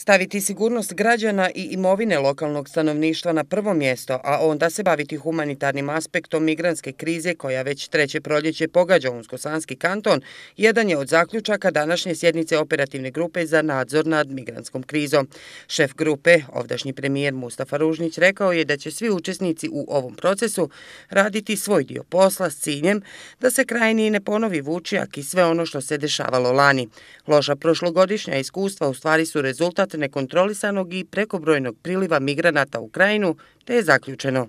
Staviti sigurnost građana i imovine lokalnog stanovništva na prvo mjesto, a onda se baviti humanitarnim aspektom migranske krize koja već treće proljeće pogađa Unsko-Sanski kanton, jedan je od zaključaka današnje sjednice operativne grupe za nadzor nad migranskom krizom. Šef grupe, ovdašnji premijer Mustafa Ružnić, rekao je da će svi učesnici u ovom procesu raditi svoj dio posla s ciljem da se krajini ne ponovi vučijak i sve ono što se dešavalo lani. Loša prošlogodišnja iskustva u stvari su rezultat rezultat nekontrolisanog i prekobrojnog priliva migranata u krajinu, te je zaključeno.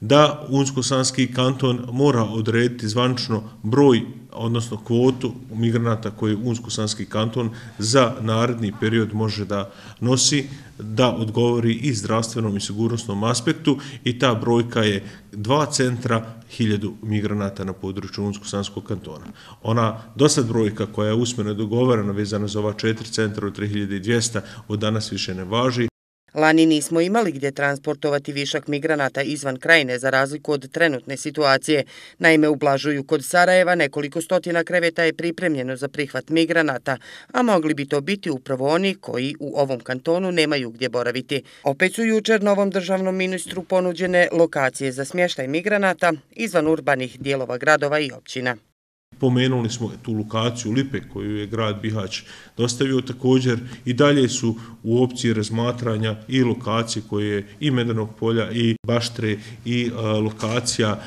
Da, Unsko-Sanski kanton mora odrediti zvančno broj odnosno kvotu migranata koji Unsko-Sanski kanton za naredni period može da nosi, da odgovori i zdravstvenom i sigurnosnom aspektu i ta brojka je dva centra hiljadu migranata na području Unsko-Sanskog kantona. Ona dosad brojka koja je usmjena dogovorena vezana za ova četiri centra od 3200 od danas više ne važi, Lani nismo imali gdje transportovati višak migranata izvan krajine za razliku od trenutne situacije. Naime, u Blažuju kod Sarajeva nekoliko stotina kreveta je pripremljeno za prihvat migranata, a mogli bi to biti upravo oni koji u ovom kantonu nemaju gdje boraviti. Opet su jučer novom državnom ministru ponuđene lokacije za smještaj migranata izvan urbanih dijelova gradova i općina pomenuli smo tu lokaciju Lipe koju je grad Bihać dostavio također i dalje su u opciji razmatranja i lokacije koje je i Medanog polja i Baštre i lokacija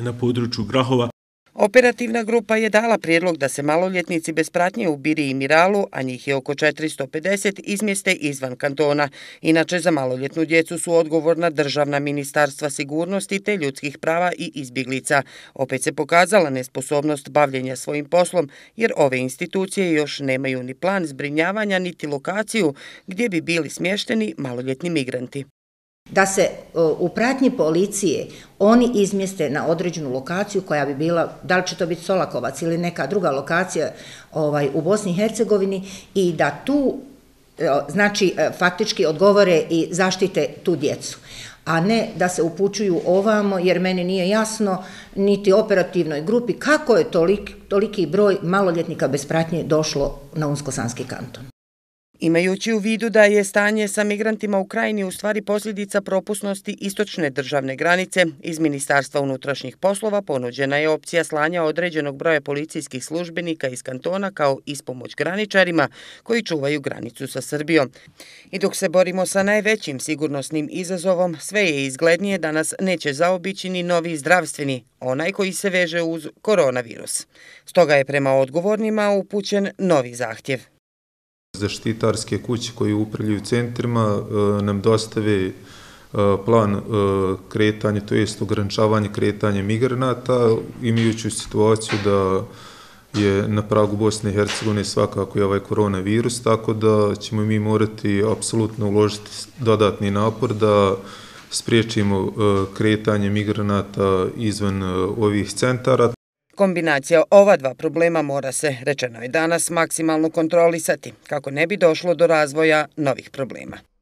na području Grahova. Operativna grupa je dala prijedlog da se maloljetnici bez pratnje u Biri i Miralu, a njih je oko 450, izmjeste izvan kantona. Inače, za maloljetnu djecu su odgovorna Državna ministarstva sigurnosti te ljudskih prava i izbjeglica. Opet se pokazala nesposobnost bavljenja svojim poslom, jer ove institucije još nemaju ni plan zbrinjavanja niti lokaciju gdje bi bili smješteni maloljetni migranti. Da se e, u pratnji policije oni izmjeste na određenu lokaciju koja bi bila, da li će to biti Solakovac ili neka druga lokacija ovaj, u Bosni i Hercegovini i da tu e, znači e, faktički odgovore i zaštite tu djecu a ne da se upućuju ovamo, jer meni nije jasno niti operativnoj grupi kako je tolik, toliki broj maloljetnika bez pratnje došlo na Unskosanski kanton. Imajući u vidu da je stanje sa migrantima u krajini u stvari posljedica propusnosti istočne državne granice, iz Ministarstva unutrašnjih poslova ponuđena je opcija slanja određenog broja policijskih službenika iz kantona kao i pomoć graničarima koji čuvaju granicu sa Srbijom. I dok se borimo sa najvećim sigurnosnim izazovom, sve je izglednije da nas neće zaobići ni novi zdravstveni, onaj koji se veže uz koronavirus. Stoga je prema odgovornima upućen novi zahtjev zaštitarske kuće koje upravljaju centrima e, nam dostave e, plan e, kretanja, to jest ograničavanje kretanja migranata, imajući situaciju da je na pragu Bosne i Hercegovine svakako i ovaj koronavirus, tako da ćemo mi morati apsolutno uložiti dodatni napor da spriječimo kretanje migranata izvan ovih centara. Kombinacija ova dva problema mora se, rečeno je danas, maksimalno kontrolisati kako ne bi došlo do razvoja novih problema.